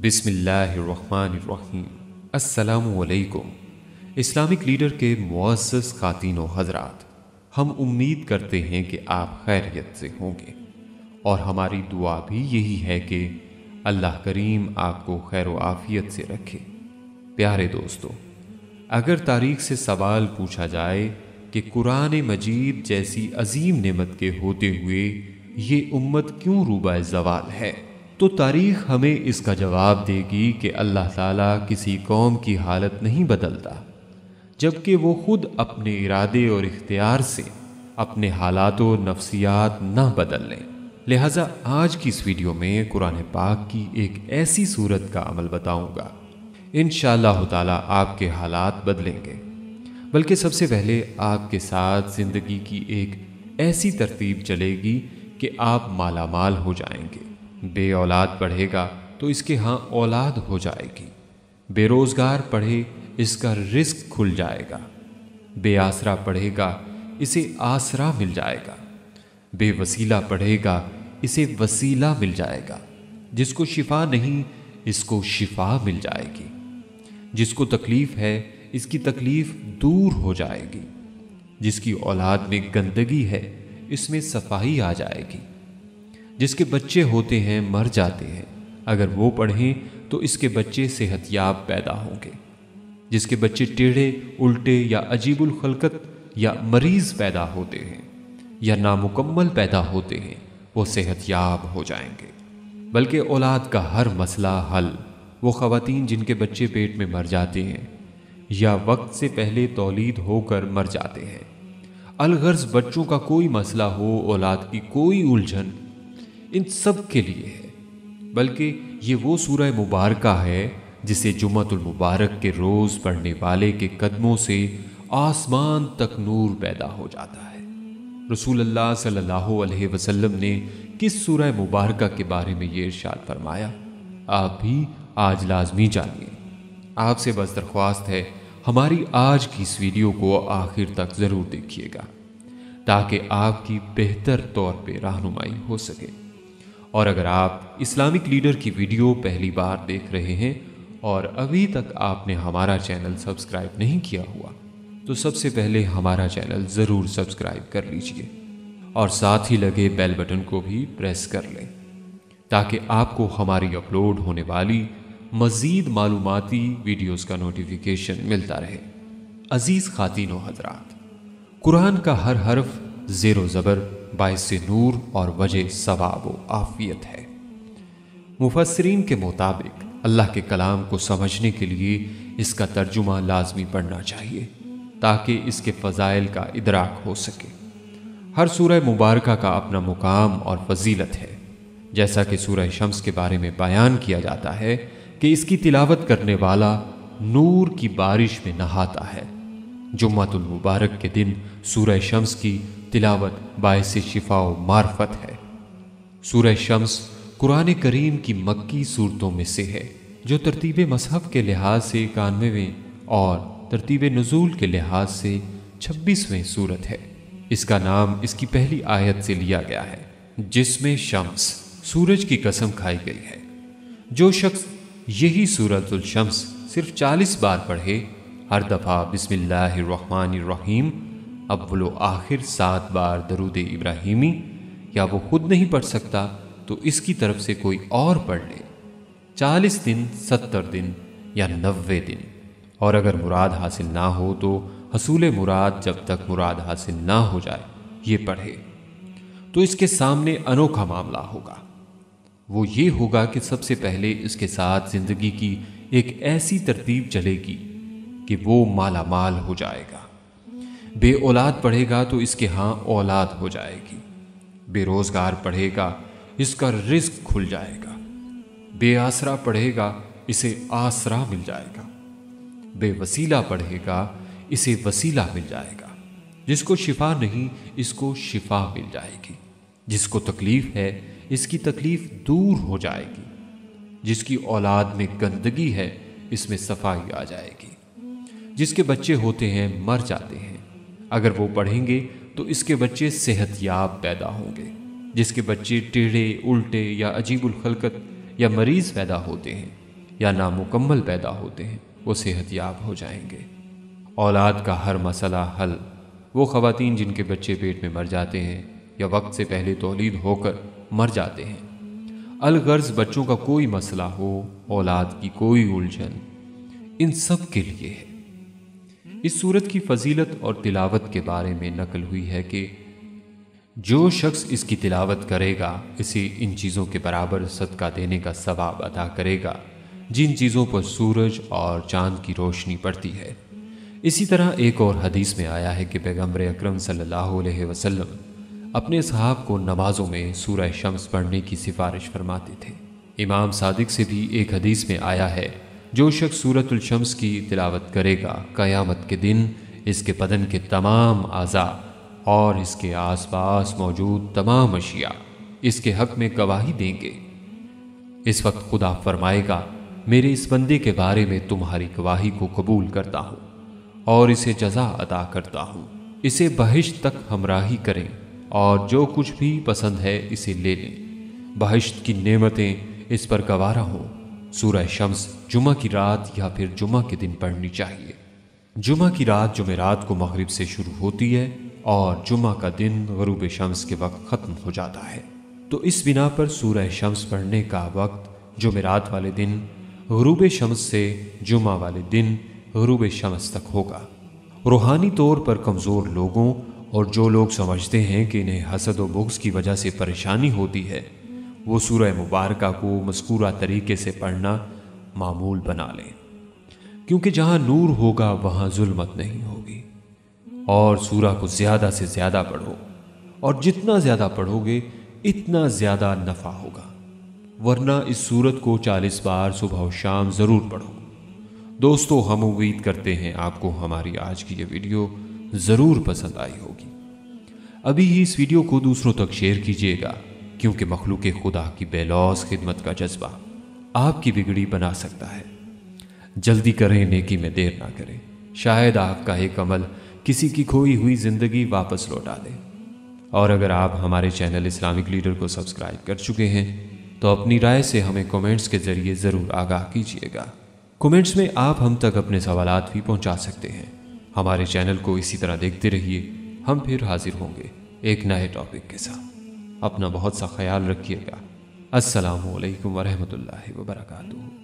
बिसमीम् Islamic leader के मुआज़ ख़ातिन हजरात हम उम्मीद करते हैं कि आप खैरियत से होंगे और हमारी दुआ भी यही है कि अल्लाह करीम आपको खैर आफ़ियत से रखे प्यारे दोस्तों अगर तारीख से सवाल पूछा जाए कि कुरान मजीद जैसी अजीम नमत के होते हुए ये उम्मत क्यों रूबा जवाल है तो तारीख हमें इसका जवाब देगी कि अल्लाह ताला किसी कौम की हालत नहीं बदलता जबकि वो खुद अपने इरादे और इख्तियार से अपने हालात और नफ्सियात ना बदल लें लिहाजा आज की इस वीडियो में कुरान पाक की एक ऐसी सूरत का अमल बताऊंगा इन ताला आपके हालात बदलेंगे बल्कि सबसे पहले आपके साथ ज़िंदगी की एक ऐसी तरतीब चलेगी कि आप मालामाल हो जाएंगे बे औलाद पढ़ेगा तो इसके हाँ औलाद हो जाएगी बेरोज़गार पढ़े इसका रिस्क खुल जाएगा बेआसरा पढ़ेगा इसे आसरा मिल जाएगा बेवसीला पढ़ेगा इसे वसीला मिल जाएगा जिसको शिफा नहीं इसको शिफा मिल जाएगी जिसको तकलीफ़ है इसकी तकलीफ़ दूर हो जाएगी जिसकी औलाद में गंदगी है इसमें सफाई आ जाएगी जिसके बच्चे होते हैं मर जाते हैं अगर वो पढ़ें तो इसके बच्चे सेहतयाब पैदा होंगे जिसके बच्चे टेढ़े उल्टे या अजीबुल खलकत या मरीज पैदा होते हैं या नामुकम्मल पैदा होते हैं वो सेहतयाब हो जाएंगे बल्कि औलाद का हर मसला हल वो ख़वातीन जिनके बच्चे पेट में मर जाते हैं या वक्त से पहले तोलीद होकर मर जाते हैं अलगर्ज बच्चों का कोई मसला हो औलाद की कोई उलझन इन सब के लिए है बल्कि ये वो सूरह मुबारक है जिसे जुमतुल मुबारक के रोज़ पढ़ने वाले के कदमों से आसमान तक नूर पैदा हो जाता है रसूल अल्लाह सल्लल्लाहु अलैहि वसल्लम ने किस सूरह मुबारक के बारे में ये इर्शाद फरमाया आप भी आज लाजमी जानिए आपसे बस दरख्वास्त है हमारी आज की इस वीडियो को आखिर तक ज़रूर देखिएगा ताकि आपकी बेहतर तौर पे रहनुमाई हो सके और अगर आप इस्लामिक लीडर की वीडियो पहली बार देख रहे हैं और अभी तक आपने हमारा चैनल सब्सक्राइब नहीं किया हुआ तो सबसे पहले हमारा चैनल ज़रूर सब्सक्राइब कर लीजिए और साथ ही लगे बेल बटन को भी प्रेस कर लें ताकि आपको हमारी अपलोड होने वाली मज़ीद मालूमती वीडियोस का नोटिफिकेशन मिलता रहे अज़ीज़ खातिन हजरात कुरान का हर हर्फ ज़ेरो ज़बर बायस नूर और वजह सवाब व आफियत है मुफसरीन के मुताबिक अल्लाह के कलाम को समझने के लिए इसका तर्जुमा लाजमी पढ़ना चाहिए ताकि इसके फ़जाइल का इदराक हो सके हर सूरह मुबारक का अपना मुकाम और फजीलत है जैसा कि सूरह शम्स के बारे में बयान किया जाता है कि इसकी तिलावत करने वाला नूर की बारिश में नहाता है जुम्मतुल मुबारक के दिन सूरह शम्स की तिलावत बायस शिफा मार्फत है सूरह शम्स कुरान करीम की मक्की सूरतों में से है जो तरतीब मसहब के लिहाज से इक्यानवेवें और तरतीब नज़ूल के लिहाज से छब्बीसवें सूरत है इसका नाम इसकी पहली आयत से लिया गया है जिसमें शम्स सूरज की कसम खाई गई है जो शख्स यही सूरतुल शम्स सिर्फ 40 बार पढ़े हर दफ़ा बिसमीम अब वो आखिर सात बार दरुद इब्राहिमी या वो खुद नहीं पढ़ सकता तो इसकी तरफ से कोई और पढ़ ले चालीस दिन सत्तर दिन या नबे दिन और अगर मुराद हासिल ना हो तो हसूल मुराद जब तक मुराद हासिल ना हो जाए ये पढ़े तो इसके सामने अनोखा मामला होगा वो ये होगा कि सबसे पहले इसके साथ ज़िंदगी की एक ऐसी तरतीब चलेगी कि वो माला माल हो जाएगा बे औलाद पढ़ेगा तो इसके हाँ औलाद हो जाएगी बेरोज़गार पढ़ेगा इसका रिस्क खुल जाएगा बेआसरा पढ़ेगा इसे आसरा मिल जाएगा बेवसीला पढ़ेगा इसे वसीला मिल जाएगा जिसको शिफा नहीं इसको शिफा मिल जाएगी जिसको तकलीफ है इसकी तकलीफ दूर हो जाएगी जिसकी औलाद में गंदगी है इसमें सफाई आ जाएगी जिसके बच्चे होते हैं मर जाते हैं अगर वो पढ़ेंगे तो इसके बच्चे सेहतयाब पैदा होंगे जिसके बच्चे टेढ़े उल्टे या अजीबुल खलकत या मरीज़ पैदा होते हैं या नामुकम्मल पैदा होते हैं वो सेहतयाब हो जाएंगे औलाद का हर मसला हल वो ख़वातीन जिनके बच्चे पेट में मर जाते हैं या वक्त से पहले तोलीद होकर मर जाते हैं अलगर्ज बच्चों का कोई मसला हो औलाद की कोई उलझन इन सब के लिए है इस सूरत की फजीलत और तिलावत के बारे में नकल हुई है कि जो शख्स इसकी तिलावत करेगा इसे इन चीज़ों के बराबर सदका देने का सवाब अदा करेगा जिन चीज़ों पर सूरज और चांद की रोशनी पड़ती है इसी तरह एक और हदीस में आया है कि पैगम्बर अक्रम सल्लल्लाहु अपने साहब को नमाज़ों में सूरह शम्स पढ़ने की सिफारिश फरमाते थे इमाम सादिक से भी एक हदीस में आया है जो शख्स सूरतुल शम्स की तिलावत करेगा क़यामत के दिन इसके बदन के तमाम आज़ा और इसके आसपास मौजूद तमाम अशिया इसके हक में गवाही देंगे इस वक्त खुदा फरमाएगा मेरे इस बंदे के बारे में तुम्हारी गवाही को कबूल करता हूँ और इसे जजा अदा करता हूँ इसे बहिश तक हमराही करें और जो कुछ भी पसंद है इसे ले लें बहिश्त की नेमतें इस पर गवारा हों सूरह शम्स जुमा की रात या फिर जुमा के दिन पढ़नी चाहिए जुमा की रात जुमेरात को मगरिब से शुरू होती है और जुमा का दिन गरूब शम्स के वक्त ख़त्म हो जाता है तो इस बिना पर सूरह शम्स पढ़ने का वक्त जुमेरात वाले दिन गरूब शम्स से जुमा वाले दिन गरूब शम्स तक होगा रूहानी तौर पर कमज़ोर लोगों और जो लोग समझते हैं कि इन्हें हसद व बुक्स की वजह से परेशानी होती है वो सूर मुबारक को मस्कूरा तरीके से पढ़ना मामूल बना लें क्योंकि जहां नूर होगा वहां जुल्मत नहीं होगी और सूरा को ज़्यादा से ज़्यादा पढ़ो और जितना ज़्यादा पढ़ोगे इतना ज़्यादा नफ़ा होगा वरना इस सूरत को 40 बार सुबह और शाम ज़रूर पढ़ो दोस्तों हम उम्मीद करते हैं आपको हमारी आज की ये वीडियो ज़रूर पसंद आई होगी अभी ही इस वीडियो को दूसरों तक शेयर कीजिएगा क्योंकि मखलूक खुदा की बेलौस खिदमत का जज्बा आपकी बिगड़ी बना सकता है जल्दी करें नेकी में देर ना करें शायद आपका एक अमल किसी की खोई हुई ज़िंदगी वापस लौटा दे और अगर आप हमारे चैनल इस्लामिक लीडर को सब्सक्राइब कर चुके हैं तो अपनी राय से हमें कमेंट्स के ज़रिए ज़रूर आगाह कीजिएगा कमेंट्स में आप हम तक अपने सवाल भी पहुंचा सकते हैं हमारे चैनल को इसी तरह देखते रहिए हम फिर हाजिर होंगे एक नए टॉपिक के साथ अपना बहुत सा ख्याल रखिएगा असलकम वरहमल वर्का